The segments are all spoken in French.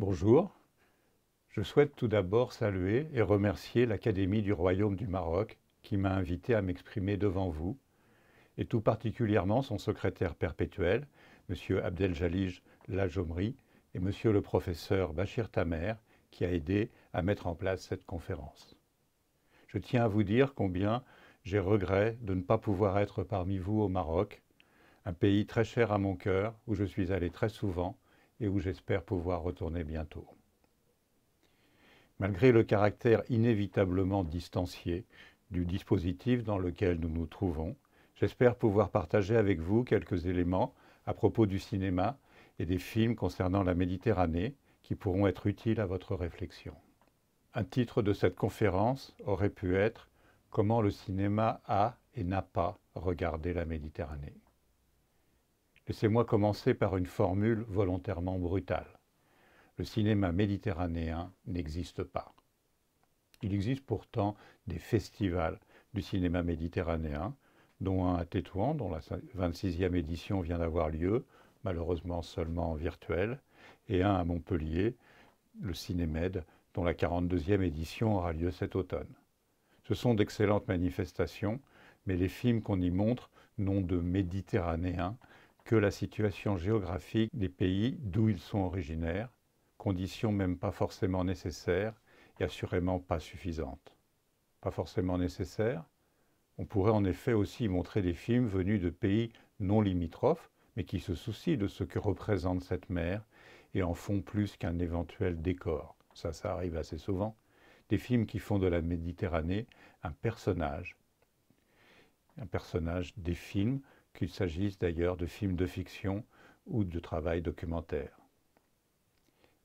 Bonjour. Je souhaite tout d'abord saluer et remercier l'Académie du Royaume du Maroc qui m'a invité à m'exprimer devant vous, et tout particulièrement son secrétaire perpétuel, M. Abdeljalij Lajomri, et M. le professeur Bachir Tamer, qui a aidé à mettre en place cette conférence. Je tiens à vous dire combien j'ai regret de ne pas pouvoir être parmi vous au Maroc, un pays très cher à mon cœur, où je suis allé très souvent, et où j'espère pouvoir retourner bientôt. Malgré le caractère inévitablement distancié du dispositif dans lequel nous nous trouvons, j'espère pouvoir partager avec vous quelques éléments à propos du cinéma et des films concernant la Méditerranée qui pourront être utiles à votre réflexion. Un titre de cette conférence aurait pu être Comment le cinéma a et n'a pas regardé la Méditerranée. Laissez-moi commencer par une formule volontairement brutale. Le cinéma méditerranéen n'existe pas. Il existe pourtant des festivals du cinéma méditerranéen, dont un à Tétouan, dont la 26e édition vient d'avoir lieu, malheureusement seulement en virtuel, et un à Montpellier, le Cinémed, dont la 42e édition aura lieu cet automne. Ce sont d'excellentes manifestations, mais les films qu'on y montre n'ont de méditerranéens que la situation géographique des pays d'où ils sont originaires, condition même pas forcément nécessaire et assurément pas suffisante. Pas forcément nécessaire, on pourrait en effet aussi montrer des films venus de pays non limitrophes, mais qui se soucient de ce que représente cette mer et en font plus qu'un éventuel décor. Ça, ça arrive assez souvent. Des films qui font de la Méditerranée un personnage, un personnage des films qu'il s'agisse d'ailleurs de films de fiction ou de travail documentaire.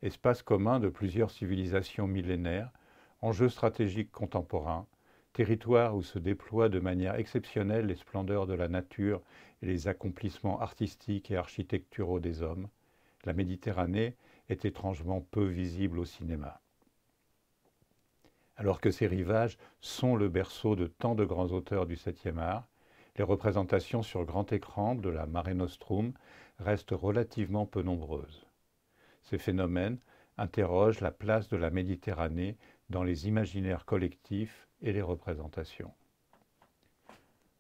Espace commun de plusieurs civilisations millénaires, enjeux stratégiques contemporains, territoire où se déploient de manière exceptionnelle les splendeurs de la nature et les accomplissements artistiques et architecturaux des hommes, la Méditerranée est étrangement peu visible au cinéma. Alors que ces rivages sont le berceau de tant de grands auteurs du 7e art, les représentations sur grand écran de la Mare Nostrum restent relativement peu nombreuses. Ces phénomènes interrogent la place de la Méditerranée dans les imaginaires collectifs et les représentations.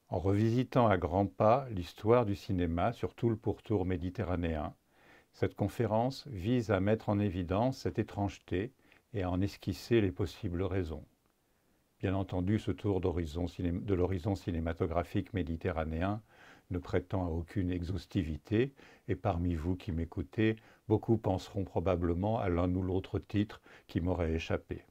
En revisitant à grands pas l'histoire du cinéma sur tout le pourtour méditerranéen, cette conférence vise à mettre en évidence cette étrangeté et à en esquisser les possibles raisons. Bien entendu, ce tour de l'horizon cinématographique méditerranéen ne prétend à aucune exhaustivité, et parmi vous qui m'écoutez, beaucoup penseront probablement à l'un ou l'autre titre qui m'aurait échappé.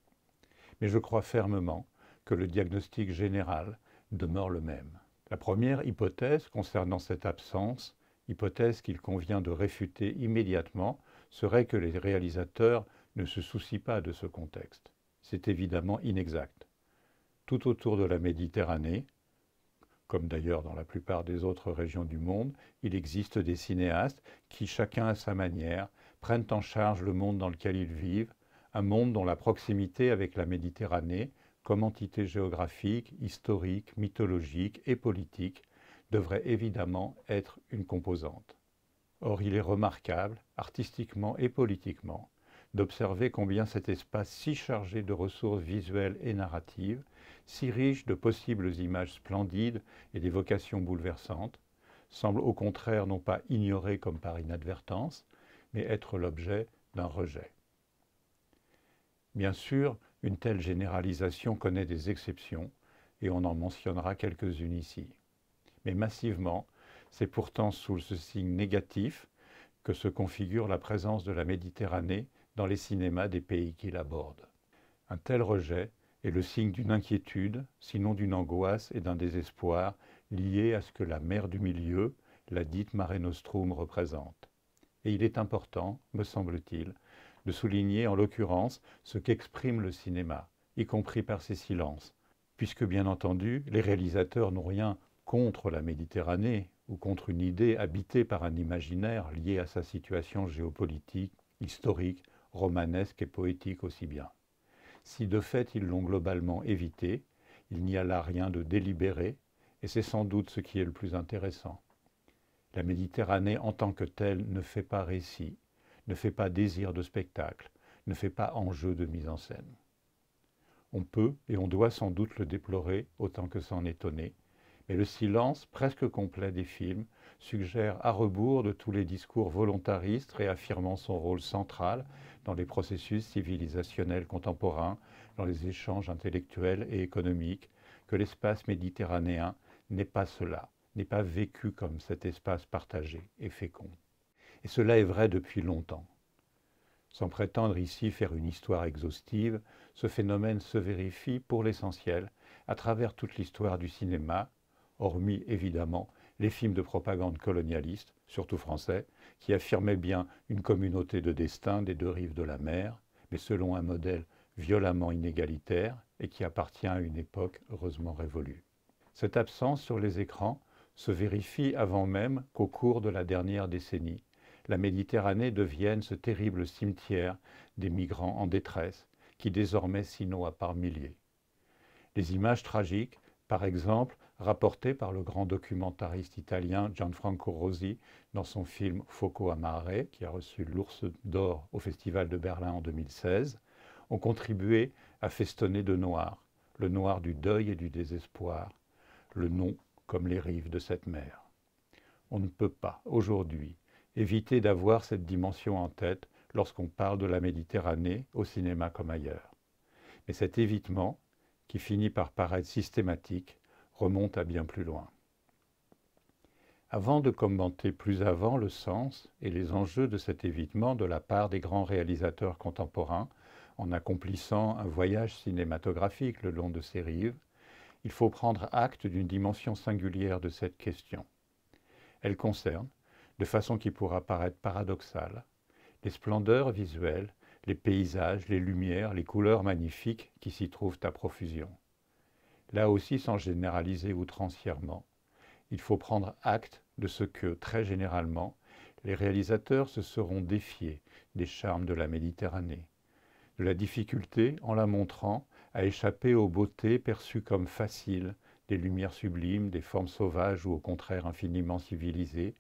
Mais je crois fermement que le diagnostic général demeure le même. La première hypothèse concernant cette absence, hypothèse qu'il convient de réfuter immédiatement, serait que les réalisateurs ne se soucient pas de ce contexte. C'est évidemment inexact tout autour de la Méditerranée, comme d'ailleurs dans la plupart des autres régions du monde, il existe des cinéastes qui, chacun à sa manière, prennent en charge le monde dans lequel ils vivent, un monde dont la proximité avec la Méditerranée, comme entité géographique, historique, mythologique et politique, devrait évidemment être une composante. Or, il est remarquable, artistiquement et politiquement, d'observer combien cet espace si chargé de ressources visuelles et narratives si riche de possibles images splendides et d'évocations bouleversantes, semble au contraire non pas ignoré comme par inadvertance, mais être l'objet d'un rejet. Bien sûr, une telle généralisation connaît des exceptions, et on en mentionnera quelques-unes ici. Mais massivement, c'est pourtant sous ce signe négatif que se configure la présence de la Méditerranée dans les cinémas des pays qui l'abordent. Un tel rejet est le signe d'une inquiétude, sinon d'une angoisse et d'un désespoir lié à ce que la mer du milieu, la dite Mare Nostrum, représente. Et il est important, me semble-t-il, de souligner en l'occurrence ce qu'exprime le cinéma, y compris par ses silences, puisque bien entendu, les réalisateurs n'ont rien contre la Méditerranée ou contre une idée habitée par un imaginaire lié à sa situation géopolitique, historique, romanesque et poétique aussi bien. Si de fait ils l'ont globalement évité, il n'y a là rien de délibéré, et c'est sans doute ce qui est le plus intéressant. La Méditerranée en tant que telle ne fait pas récit, ne fait pas désir de spectacle, ne fait pas enjeu de mise en scène. On peut et on doit sans doute le déplorer autant que s'en étonner, mais le silence presque complet des films suggère à rebours de tous les discours volontaristes réaffirmant son rôle central dans les processus civilisationnels contemporains, dans les échanges intellectuels et économiques, que l'espace méditerranéen n'est pas cela, n'est pas vécu comme cet espace partagé et fécond. Et cela est vrai depuis longtemps. Sans prétendre ici faire une histoire exhaustive, ce phénomène se vérifie pour l'essentiel à travers toute l'histoire du cinéma, hormis évidemment les films de propagande colonialiste, surtout français, qui affirmaient bien une communauté de destin des deux rives de la mer, mais selon un modèle violemment inégalitaire et qui appartient à une époque heureusement révolue. Cette absence sur les écrans se vérifie avant même qu'au cours de la dernière décennie, la Méditerranée devienne ce terrible cimetière des migrants en détresse, qui désormais s'y par milliers. Les images tragiques, par exemple, rapporté par le grand documentariste italien Gianfranco Rosi dans son film Foco Mare, qui a reçu l'Ours d'Or au Festival de Berlin en 2016, ont contribué à festonner de noir, le noir du deuil et du désespoir, le nom comme les rives de cette mer. On ne peut pas, aujourd'hui, éviter d'avoir cette dimension en tête lorsqu'on parle de la Méditerranée, au cinéma comme ailleurs. Mais cet évitement, qui finit par paraître systématique, remonte à bien plus loin. Avant de commenter plus avant le sens et les enjeux de cet évitement de la part des grands réalisateurs contemporains, en accomplissant un voyage cinématographique le long de ces rives, il faut prendre acte d'une dimension singulière de cette question. Elle concerne, de façon qui pourra paraître paradoxale, les splendeurs visuelles, les paysages, les lumières, les couleurs magnifiques qui s'y trouvent à profusion. Là aussi, sans généraliser outrancièrement, il faut prendre acte de ce que, très généralement, les réalisateurs se seront défiés des charmes de la Méditerranée, de la difficulté, en la montrant, à échapper aux beautés perçues comme faciles, des lumières sublimes, des formes sauvages ou au contraire infiniment civilisées,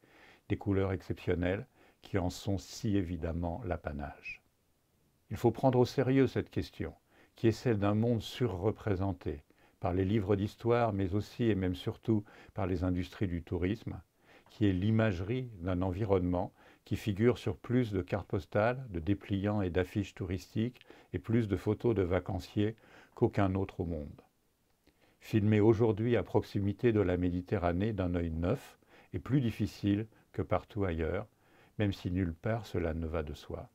des couleurs exceptionnelles qui en sont si évidemment l'apanage. Il faut prendre au sérieux cette question, qui est celle d'un monde surreprésenté, par les livres d'histoire, mais aussi et même surtout par les industries du tourisme, qui est l'imagerie d'un environnement qui figure sur plus de cartes postales, de dépliants et d'affiches touristiques et plus de photos de vacanciers qu'aucun autre au monde. Filmé aujourd'hui à proximité de la Méditerranée d'un œil neuf est plus difficile que partout ailleurs, même si nulle part cela ne va de soi.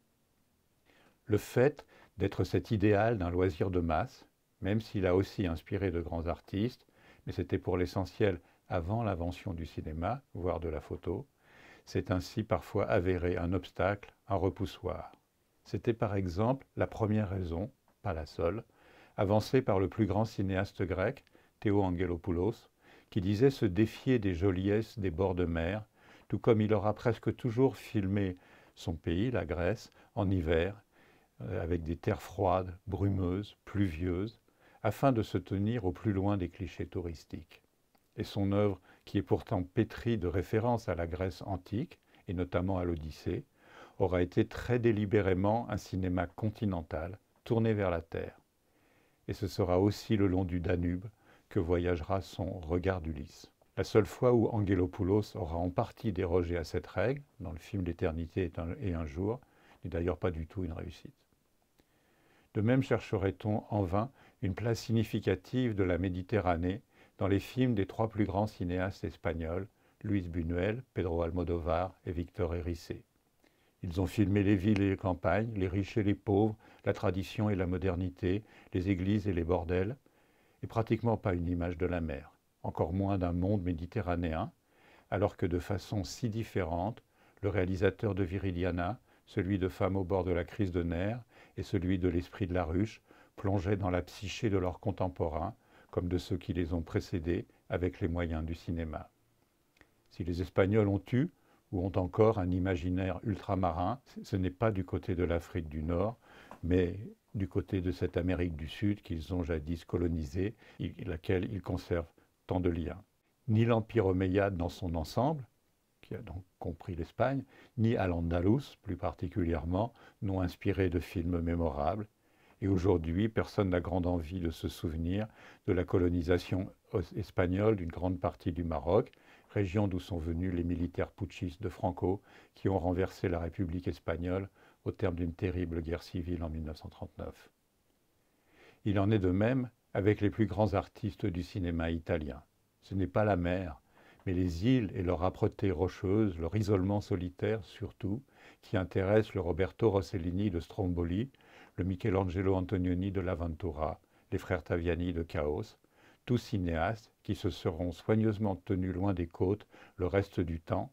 Le fait d'être cet idéal d'un loisir de masse, même s'il a aussi inspiré de grands artistes, mais c'était pour l'essentiel avant l'invention du cinéma, voire de la photo, c'est ainsi parfois avéré un obstacle, un repoussoir. C'était par exemple la première raison, pas la seule, avancée par le plus grand cinéaste grec, Théo Angelopoulos, qui disait se défier des joliesses des bords de mer, tout comme il aura presque toujours filmé son pays, la Grèce, en hiver, euh, avec des terres froides, brumeuses, pluvieuses, afin de se tenir au plus loin des clichés touristiques. Et son œuvre, qui est pourtant pétrie de références à la Grèce antique, et notamment à l'Odyssée, aura été très délibérément un cinéma continental, tourné vers la Terre. Et ce sera aussi le long du Danube que voyagera son regard d'Ulysse. La seule fois où Angelopoulos aura en partie dérogé à cette règle, dans le film L'éternité et un jour, n'est d'ailleurs pas du tout une réussite. De même chercherait-on en vain une place significative de la Méditerranée dans les films des trois plus grands cinéastes espagnols, Luis Buñuel, Pedro Almodovar et Victor Erice. Ils ont filmé les villes et les campagnes, les riches et les pauvres, la tradition et la modernité, les églises et les bordels, et pratiquement pas une image de la mer, encore moins d'un monde méditerranéen, alors que de façon si différente, le réalisateur de Viridiana, celui de Femme au bord de la crise de nerfs et celui de L'Esprit de la ruche plongeaient dans la psyché de leurs contemporains, comme de ceux qui les ont précédés, avec les moyens du cinéma. Si les Espagnols ont eu ou ont encore un imaginaire ultramarin, ce n'est pas du côté de l'Afrique du Nord, mais du côté de cette Amérique du Sud qu'ils ont jadis colonisée, et laquelle ils conservent tant de liens. Ni l'Empire omeyyade dans son ensemble, qui a donc compris l'Espagne, ni Al-Andalus plus particulièrement, n'ont inspiré de films mémorables, et aujourd'hui, personne n'a grande envie de se souvenir de la colonisation espagnole d'une grande partie du Maroc, région d'où sont venus les militaires putschistes de Franco qui ont renversé la République espagnole au terme d'une terrible guerre civile en 1939. Il en est de même avec les plus grands artistes du cinéma italien. Ce n'est pas la mer, mais les îles et leur âpreté rocheuse, leur isolement solitaire surtout, qui intéressent le Roberto Rossellini de Stromboli, le Michelangelo Antonioni de l'Aventura, les frères Taviani de Chaos, tous cinéastes qui se seront soigneusement tenus loin des côtes le reste du temps,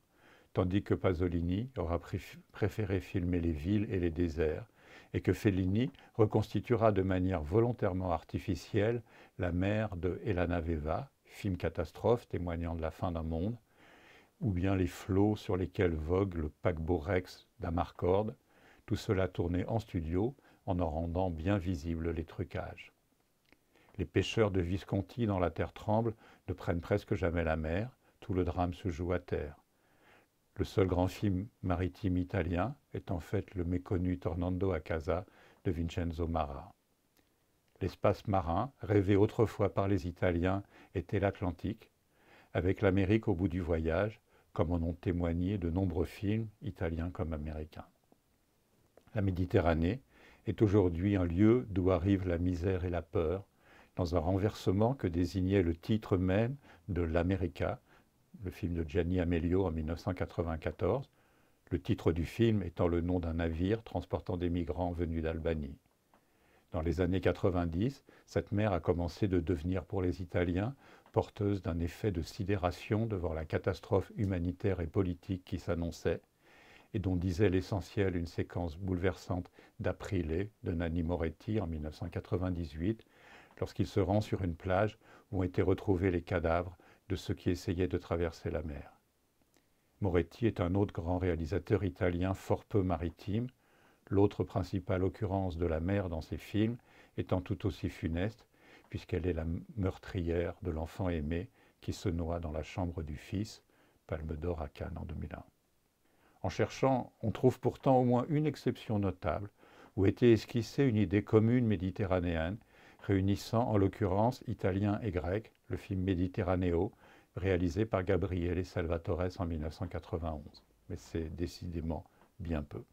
tandis que Pasolini aura préféré filmer les villes et les déserts, et que Fellini reconstituera de manière volontairement artificielle la mère de Elana Veva, film catastrophe témoignant de la fin d'un monde, ou bien les flots sur lesquels vogue le paquebot Rex d'Amarcord, tout cela tourné en studio en en rendant bien visibles les trucages. Les pêcheurs de Visconti dans la terre tremble ne prennent presque jamais la mer, tout le drame se joue à terre. Le seul grand film maritime italien est en fait le méconnu Tornando a Casa de Vincenzo Mara. L'espace marin, rêvé autrefois par les Italiens, était l'Atlantique, avec l'Amérique au bout du voyage, comme en ont témoigné de nombreux films, italiens comme américains. La Méditerranée, est aujourd'hui un lieu d'où arrivent la misère et la peur, dans un renversement que désignait le titre même de L'América », le film de Gianni Amelio en 1994, le titre du film étant le nom d'un navire transportant des migrants venus d'Albanie. Dans les années 90, cette mer a commencé de devenir pour les Italiens porteuse d'un effet de sidération devant la catastrophe humanitaire et politique qui s'annonçait, et dont disait l'essentiel une séquence bouleversante d'Aprilé de Nanni Moretti en 1998, lorsqu'il se rend sur une plage où ont été retrouvés les cadavres de ceux qui essayaient de traverser la mer. Moretti est un autre grand réalisateur italien fort peu maritime, l'autre principale occurrence de la mer dans ses films étant tout aussi funeste, puisqu'elle est la meurtrière de l'enfant aimé qui se noie dans la chambre du fils, Palme d'Or à Cannes en 2001. En cherchant, on trouve pourtant au moins une exception notable, où était esquissée une idée commune méditerranéenne, réunissant en l'occurrence italien et grec, le film Méditerranéo, réalisé par Gabriele Salvatores en 1991. Mais c'est décidément bien peu.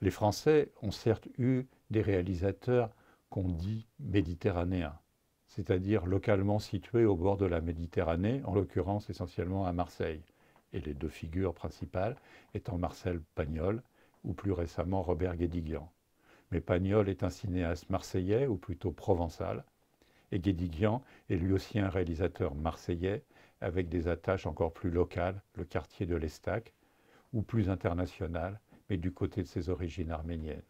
Les Français ont certes eu des réalisateurs qu'on dit méditerranéens, c'est-à-dire localement situés au bord de la Méditerranée, en l'occurrence essentiellement à Marseille et les deux figures principales étant Marcel Pagnol ou plus récemment Robert Guédiguian. Mais Pagnol est un cinéaste marseillais ou plutôt provençal, et Guédiguian est lui aussi un réalisateur marseillais avec des attaches encore plus locales, le quartier de l'Estac, ou plus international, mais du côté de ses origines arméniennes.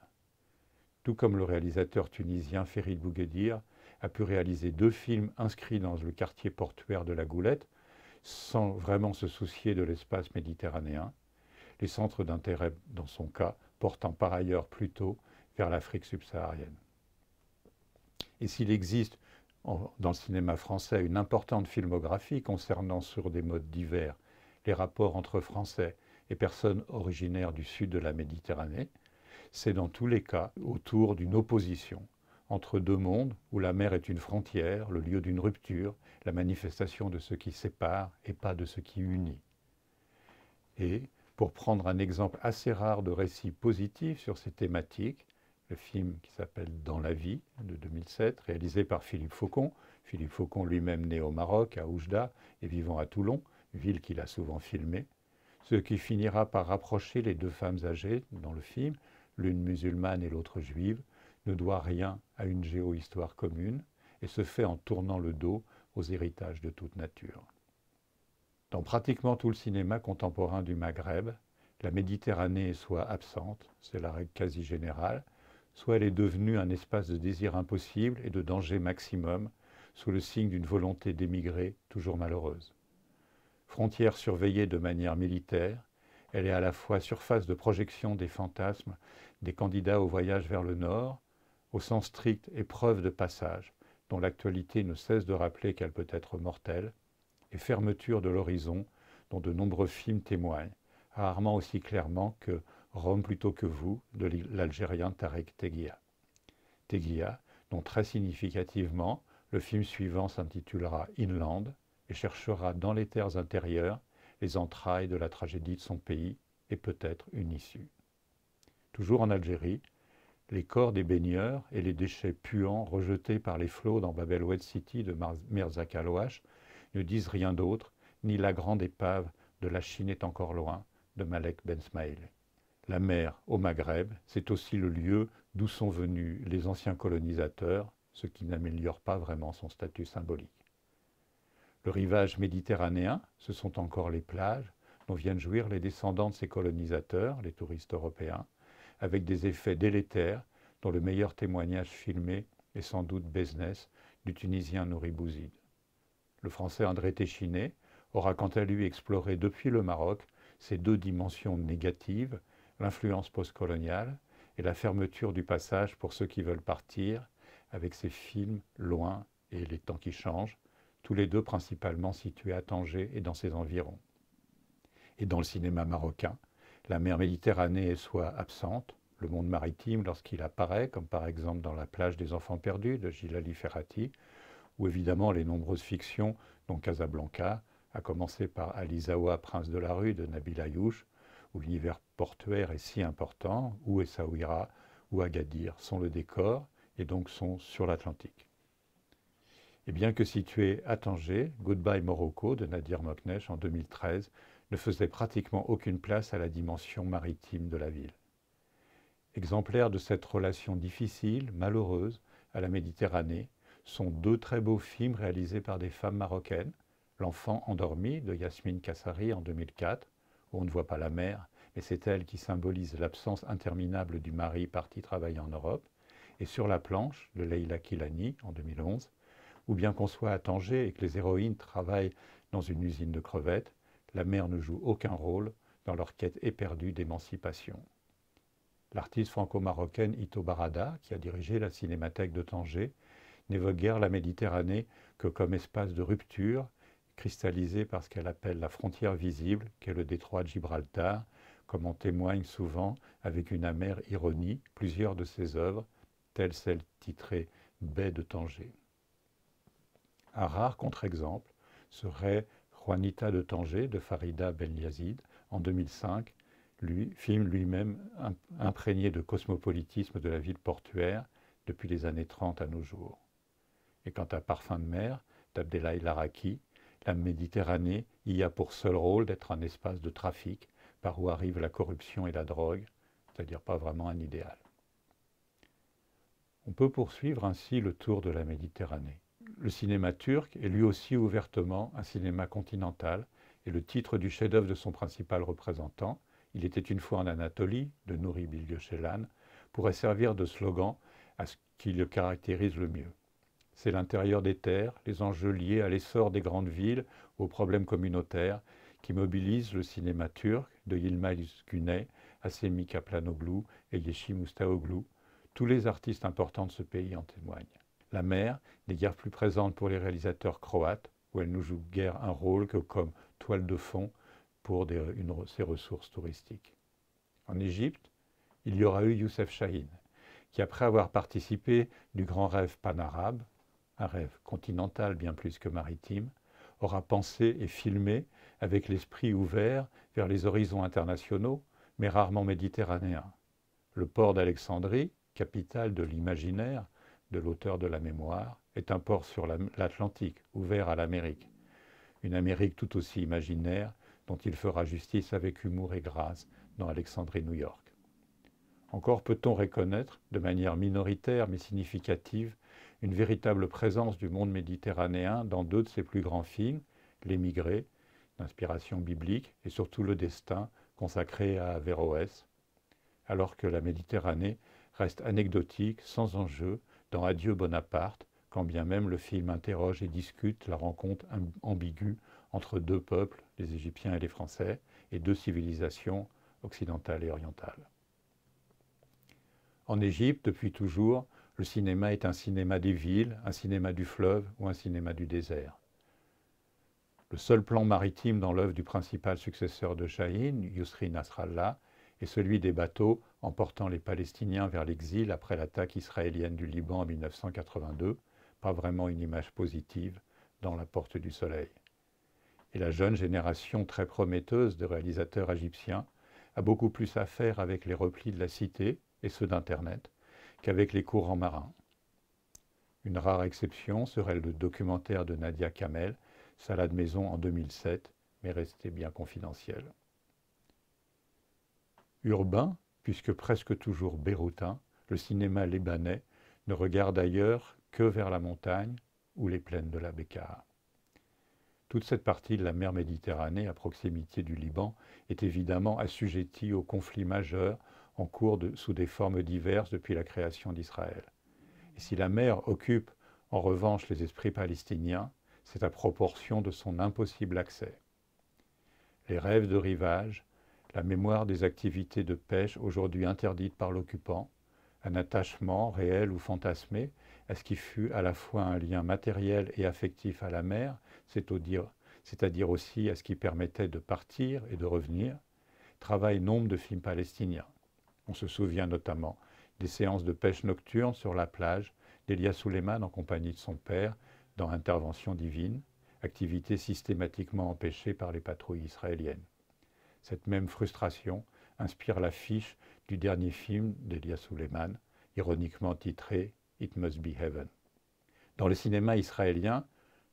Tout comme le réalisateur tunisien Ferid Bouguedir a pu réaliser deux films inscrits dans le quartier portuaire de la Goulette, sans vraiment se soucier de l'espace méditerranéen. Les centres d'intérêt, dans son cas, portant par ailleurs plutôt vers l'Afrique subsaharienne. Et s'il existe dans le cinéma français une importante filmographie concernant sur des modes divers les rapports entre Français et personnes originaires du sud de la Méditerranée, c'est dans tous les cas autour d'une opposition entre deux mondes où la mer est une frontière, le lieu d'une rupture, la manifestation de ce qui sépare et pas de ce qui unit. Et, pour prendre un exemple assez rare de récit positif sur ces thématiques, le film qui s'appelle Dans la vie de 2007, réalisé par Philippe Faucon, Philippe Faucon lui-même né au Maroc, à Oujda et vivant à Toulon, ville qu'il a souvent filmée, ce qui finira par rapprocher les deux femmes âgées dans le film, l'une musulmane et l'autre juive, ne doit rien à une géohistoire commune et se fait en tournant le dos aux héritages de toute nature. Dans pratiquement tout le cinéma contemporain du Maghreb, la Méditerranée est soit absente, c'est la règle quasi générale, soit elle est devenue un espace de désir impossible et de danger maximum, sous le signe d'une volonté d'émigrer toujours malheureuse. Frontière surveillée de manière militaire, elle est à la fois surface de projection des fantasmes des candidats au voyage vers le nord, au sens strict épreuve de passage, dont l'actualité ne cesse de rappeler qu'elle peut être mortelle, et fermeture de l'horizon, dont de nombreux films témoignent, rarement aussi clairement que Rome plutôt que vous de l'Algérien Tarek Teghia. Teghia dont très significativement, le film suivant s'intitulera Inland et cherchera dans les terres intérieures les entrailles de la tragédie de son pays et peut-être une issue. Toujours en Algérie, les corps des baigneurs et les déchets puants rejetés par les flots dans Babel Bab-el-Oued City de Merzakaloash ne disent rien d'autre, ni la grande épave de La Chine est encore loin de Malek Ben Smaïl. La mer au Maghreb, c'est aussi le lieu d'où sont venus les anciens colonisateurs, ce qui n'améliore pas vraiment son statut symbolique. Le rivage méditerranéen, ce sont encore les plages dont viennent jouir les descendants de ces colonisateurs, les touristes européens, avec des effets délétères, dont le meilleur témoignage filmé est sans doute Business du Tunisien Nouri Le Français André Téchiné aura quant à lui exploré depuis le Maroc ces deux dimensions négatives, l'influence postcoloniale et la fermeture du passage pour ceux qui veulent partir, avec ses films Loin et Les temps qui changent, tous les deux principalement situés à Tanger et dans ses environs. Et dans le cinéma marocain, la mer Méditerranée soit absente, le monde maritime lorsqu'il apparaît, comme par exemple dans La plage des enfants perdus de Gilali Ferrati, ou évidemment les nombreuses fictions, dont Casablanca, à commencer par Alizawa, prince de la rue de Nabil Ayouch, où l'univers portuaire est si important, ou Essaouira, ou Agadir sont le décor et donc sont sur l'Atlantique. Et bien que situé à Tanger, Goodbye Morocco de Nadir Moknesh en 2013 ne faisait pratiquement aucune place à la dimension maritime de la ville. Exemplaires de cette relation difficile, malheureuse, à la Méditerranée, sont deux très beaux films réalisés par des femmes marocaines, L'enfant endormi de Yasmine Kassari en 2004, où on ne voit pas la mer, mais c'est elle qui symbolise l'absence interminable du mari parti travailler en Europe, et Sur la planche de Leila Kilani en 2011, ou bien qu'on soit à Tanger et que les héroïnes travaillent dans une usine de crevettes, la mer ne joue aucun rôle dans leur quête éperdue d'émancipation. L'artiste franco-marocaine Ito Barada, qui a dirigé la cinémathèque de Tanger, n'évoque guère la Méditerranée que comme espace de rupture, cristallisé par ce qu'elle appelle la frontière visible, qu'est le détroit de Gibraltar, comme en témoigne souvent, avec une amère ironie, plusieurs de ses œuvres, telles celles titrées Baie de Tanger. Un rare contre-exemple serait Juanita de Tanger de Farida Ben Yazid en 2005, lui, film lui-même imprégné de cosmopolitisme de la ville portuaire depuis les années 30 à nos jours. Et quant à Parfum de mer d'Abdelhaï Laraki, la Méditerranée y a pour seul rôle d'être un espace de trafic par où arrivent la corruption et la drogue, c'est-à-dire pas vraiment un idéal. On peut poursuivre ainsi le tour de la Méditerranée le cinéma turc est lui aussi ouvertement un cinéma continental et le titre du chef-d'œuvre de son principal représentant, Il était une fois en Anatolie, de Nouri Ceylan, pourrait servir de slogan à ce qui le caractérise le mieux. C'est l'intérieur des terres, les enjeux liés à l'essor des grandes villes, aux problèmes communautaires, qui mobilisent le cinéma turc de Yilmaz Güney à Semih Kaplanoglu et Yeshi Mustaoglu. Tous les artistes importants de ce pays en témoignent la mer n'est guère plus présente pour les réalisateurs croates, où elle ne joue guère un rôle que comme toile de fond pour ses ressources touristiques. En Égypte, il y aura eu Youssef Chahine, qui après avoir participé du grand rêve panarabe, un rêve continental bien plus que maritime, aura pensé et filmé avec l'esprit ouvert vers les horizons internationaux, mais rarement méditerranéens. Le port d'Alexandrie, capitale de l'imaginaire, de l'auteur de la mémoire, est un port sur l'Atlantique, ouvert à l'Amérique. Une Amérique tout aussi imaginaire, dont il fera justice avec humour et grâce dans Alexandrie, New York. Encore peut-on reconnaître, de manière minoritaire mais significative, une véritable présence du monde méditerranéen dans deux de ses plus grands films, L'émigré, d'inspiration biblique, et surtout Le Destin, consacré à Averroès, alors que la Méditerranée reste anecdotique, sans enjeu, dans Adieu Bonaparte, quand bien même le film interroge et discute la rencontre ambiguë entre deux peuples, les Égyptiens et les Français, et deux civilisations occidentales et orientales. En Égypte, depuis toujours, le cinéma est un cinéma des villes, un cinéma du fleuve ou un cinéma du désert. Le seul plan maritime dans l'œuvre du principal successeur de Chahine, Yusri Nasrallah, et celui des bateaux emportant les Palestiniens vers l'exil après l'attaque israélienne du Liban en 1982, pas vraiment une image positive dans La Porte du Soleil. Et la jeune génération très prometteuse de réalisateurs égyptiens a beaucoup plus à faire avec les replis de la cité et ceux d'Internet qu'avec les courants marins. Une rare exception serait le documentaire de Nadia Kamel, Salade Maison en 2007, mais resté bien confidentiel. Urbain, puisque presque toujours béroutin, le cinéma libanais ne regarde ailleurs que vers la montagne ou les plaines de la Bekaa. Toute cette partie de la mer Méditerranée à proximité du Liban est évidemment assujettie aux conflits majeurs en cours sous des formes diverses depuis la création d'Israël. Et si la mer occupe en revanche les esprits palestiniens, c'est à proportion de son impossible accès. Les rêves de rivage, la mémoire des activités de pêche aujourd'hui interdites par l'occupant, un attachement réel ou fantasmé à ce qui fut à la fois un lien matériel et affectif à la mer, c'est-à-dire aussi à ce qui permettait de partir et de revenir, travaille nombre de films palestiniens. On se souvient notamment des séances de pêche nocturne sur la plage d'Elia Souleiman en compagnie de son père dans Intervention divine, activité systématiquement empêchée par les patrouilles israéliennes. Cette même frustration inspire l'affiche du dernier film d'Elia Suleiman, ironiquement titré It Must Be Heaven. Dans le cinéma israélien,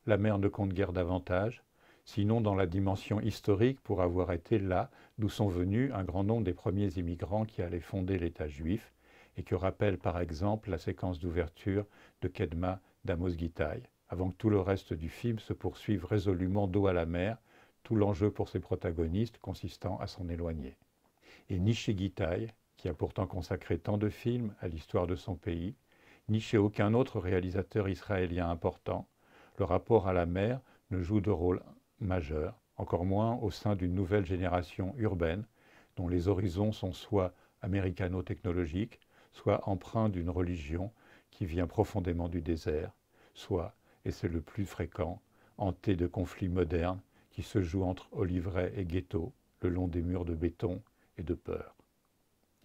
la mer ne compte guère davantage, sinon dans la dimension historique pour avoir été là d'où sont venus un grand nombre des premiers immigrants qui allaient fonder l'État juif, et que rappelle par exemple la séquence d'ouverture de Kedma d'Amos Gitai, avant que tout le reste du film se poursuive résolument dos à la mer tout l'enjeu pour ses protagonistes consistant à s'en éloigner. Et ni chez qui a pourtant consacré tant de films à l'histoire de son pays, ni chez aucun autre réalisateur israélien important, le rapport à la mer ne joue de rôle majeur, encore moins au sein d'une nouvelle génération urbaine dont les horizons sont soit américano-technologiques, soit empreints d'une religion qui vient profondément du désert, soit, et c'est le plus fréquent, hanté de conflits modernes qui se joue entre oliveraie et ghetto, le long des murs de béton et de peur.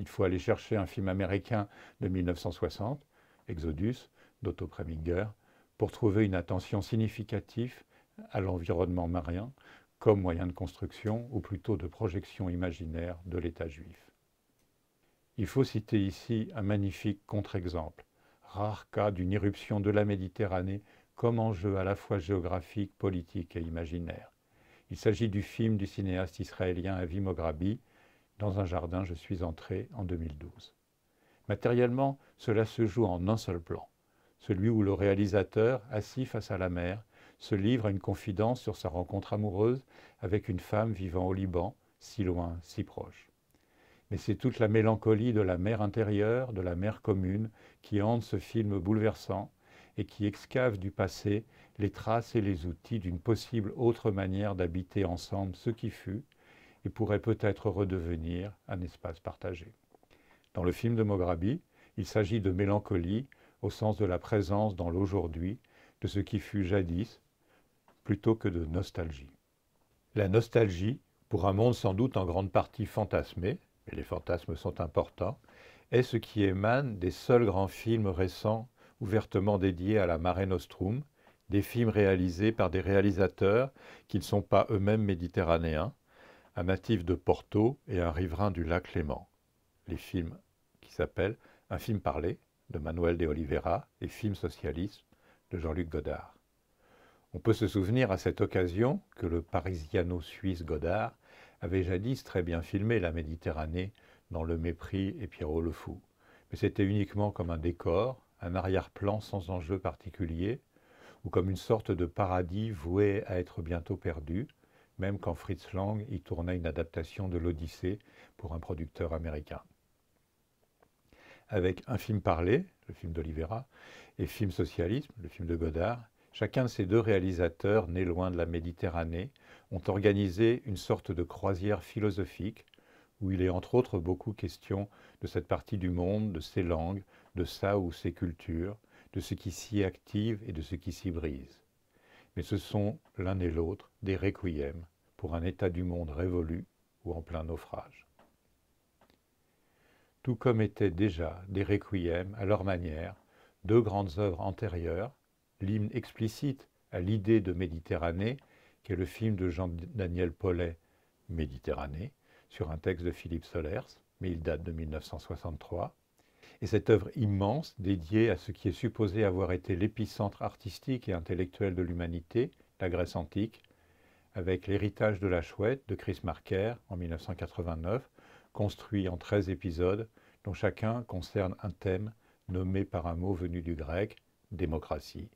Il faut aller chercher un film américain de 1960, Exodus, d'Otto Preminger, pour trouver une attention significative à l'environnement marien comme moyen de construction ou plutôt de projection imaginaire de l'État juif. Il faut citer ici un magnifique contre-exemple, rare cas d'une irruption de la Méditerranée comme enjeu à la fois géographique, politique et imaginaire. Il s'agit du film du cinéaste israélien Avi Mograbi, Dans un jardin, je suis entré en 2012. Matériellement, cela se joue en un seul plan, celui où le réalisateur, assis face à la mer, se livre à une confidence sur sa rencontre amoureuse avec une femme vivant au Liban, si loin, si proche. Mais c'est toute la mélancolie de la mer intérieure, de la mer commune, qui hante ce film bouleversant et qui excave du passé les traces et les outils d'une possible autre manière d'habiter ensemble ce qui fut et pourrait peut-être redevenir un espace partagé. Dans le film de Mograbi, il s'agit de mélancolie au sens de la présence dans l'aujourd'hui de ce qui fut jadis plutôt que de nostalgie. La nostalgie, pour un monde sans doute en grande partie fantasmé, mais les fantasmes sont importants, est ce qui émane des seuls grands films récents ouvertement dédiés à la marée Nostrum, des films réalisés par des réalisateurs qui ne sont pas eux-mêmes méditerranéens, un natif de Porto et un riverain du lac Léman. Les films qui s'appellent Un film parlé de Manuel de Oliveira et Film socialiste de Jean-Luc Godard. On peut se souvenir à cette occasion que le parisiano-suisse Godard avait jadis très bien filmé la Méditerranée dans Le Mépris et Pierrot le Fou, mais c'était uniquement comme un décor, un arrière-plan sans enjeu particulier, ou comme une sorte de paradis voué à être bientôt perdu, même quand Fritz Lang y tourna une adaptation de l'Odyssée pour un producteur américain. Avec un film parlé, le film d'Olivera, et Film Socialisme, le film de Godard, chacun de ces deux réalisateurs, nés loin de la Méditerranée, ont organisé une sorte de croisière philosophique où il est entre autres beaucoup question de cette partie du monde, de ses langues, de sa ou ses cultures, de ce qui s'y active et de ce qui s'y brise. Mais ce sont l'un et l'autre des requiems pour un état du monde révolu ou en plein naufrage. Tout comme étaient déjà des requiems à leur manière deux grandes œuvres antérieures, l'hymne explicite à l'idée de Méditerranée, qui est le film de Jean-Daniel Paulet, Méditerranée, sur un texte de Philippe Solers, mais il date de 1963, et cette œuvre immense, dédiée à ce qui est supposé avoir été l'épicentre artistique et intellectuel de l'humanité, la Grèce antique, avec l'héritage de la chouette de Chris Marker en 1989, construit en 13 épisodes, dont chacun concerne un thème nommé par un mot venu du grec, démocratie,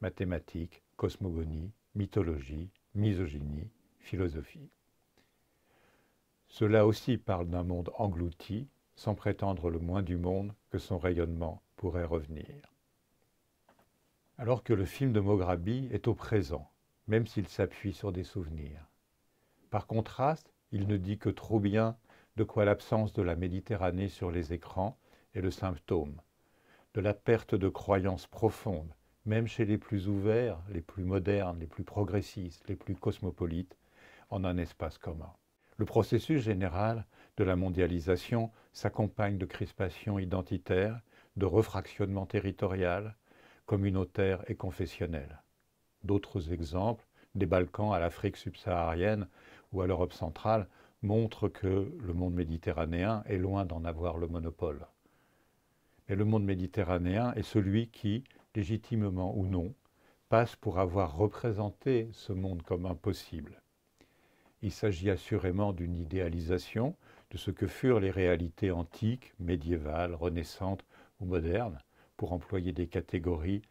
mathématiques, cosmogonie, mythologie, misogynie, philosophie. Cela aussi parle d'un monde englouti, sans prétendre le moins du monde que son rayonnement pourrait revenir. Alors que le film de Mograbi est au présent, même s'il s'appuie sur des souvenirs. Par contraste, il ne dit que trop bien de quoi l'absence de la Méditerranée sur les écrans est le symptôme, de la perte de croyances profondes, même chez les plus ouverts, les plus modernes, les plus progressistes, les plus cosmopolites, en un espace commun. Le processus général de la mondialisation s'accompagne de crispations identitaires, de refractionnement territorial, communautaire et confessionnel. D'autres exemples, des Balkans à l'Afrique subsaharienne ou à l'Europe centrale, montrent que le monde méditerranéen est loin d'en avoir le monopole. Mais le monde méditerranéen est celui qui, légitimement ou non, passe pour avoir représenté ce monde comme impossible. Il s'agit assurément d'une idéalisation, de ce que furent les réalités antiques, médiévales, renaissantes ou modernes, pour employer des catégories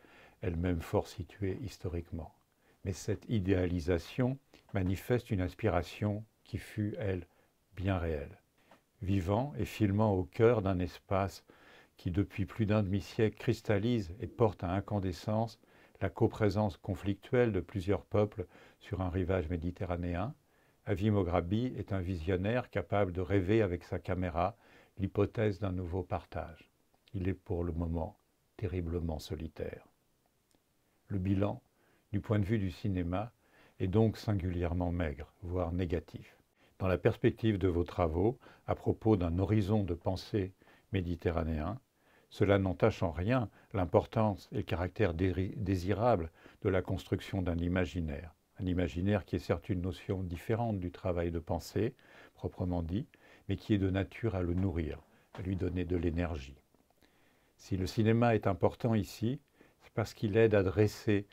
elles-mêmes fort situées historiquement. Mais cette idéalisation manifeste une inspiration qui fut, elle, bien réelle, vivant et filmant au cœur d'un espace qui, depuis plus d'un demi-siècle, cristallise et porte à incandescence la coprésence conflictuelle de plusieurs peuples sur un rivage méditerranéen, Avi est un visionnaire capable de rêver avec sa caméra l'hypothèse d'un nouveau partage. Il est pour le moment terriblement solitaire. Le bilan, du point de vue du cinéma, est donc singulièrement maigre, voire négatif. Dans la perspective de vos travaux à propos d'un horizon de pensée méditerranéen, cela n'entache en rien l'importance et le caractère désirable de la construction d'un imaginaire, un imaginaire qui est certes une notion différente du travail de pensée, proprement dit, mais qui est de nature à le nourrir, à lui donner de l'énergie. Si le cinéma est important ici, c'est parce qu'il aide à dresser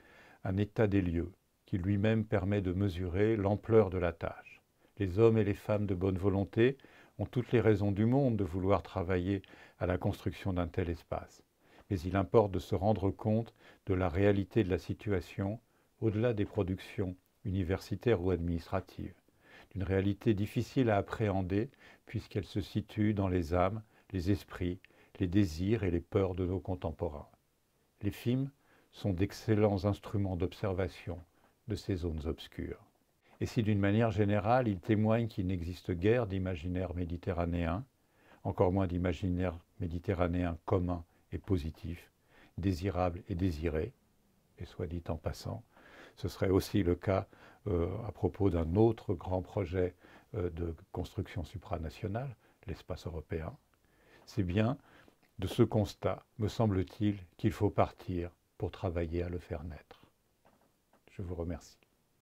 un état des lieux qui lui-même permet de mesurer l'ampleur de la tâche. Les hommes et les femmes de bonne volonté ont toutes les raisons du monde de vouloir travailler à la construction d'un tel espace, mais il importe de se rendre compte de la réalité de la situation au-delà des productions universitaires ou administratives, d'une réalité difficile à appréhender puisqu'elle se situe dans les âmes, les esprits, les désirs et les peurs de nos contemporains. Les films sont d'excellents instruments d'observation de ces zones obscures. Et si d'une manière générale ils témoignent qu'il n'existe guère d'imaginaire méditerranéen, encore moins d'imaginaire méditerranéen commun et positif, désirable et désiré, et soit dit en passant, ce serait aussi le cas euh, à propos d'un autre grand projet euh, de construction supranationale, l'espace européen. C'est bien de ce constat, me semble-t-il, qu'il faut partir pour travailler à le faire naître. Je vous remercie.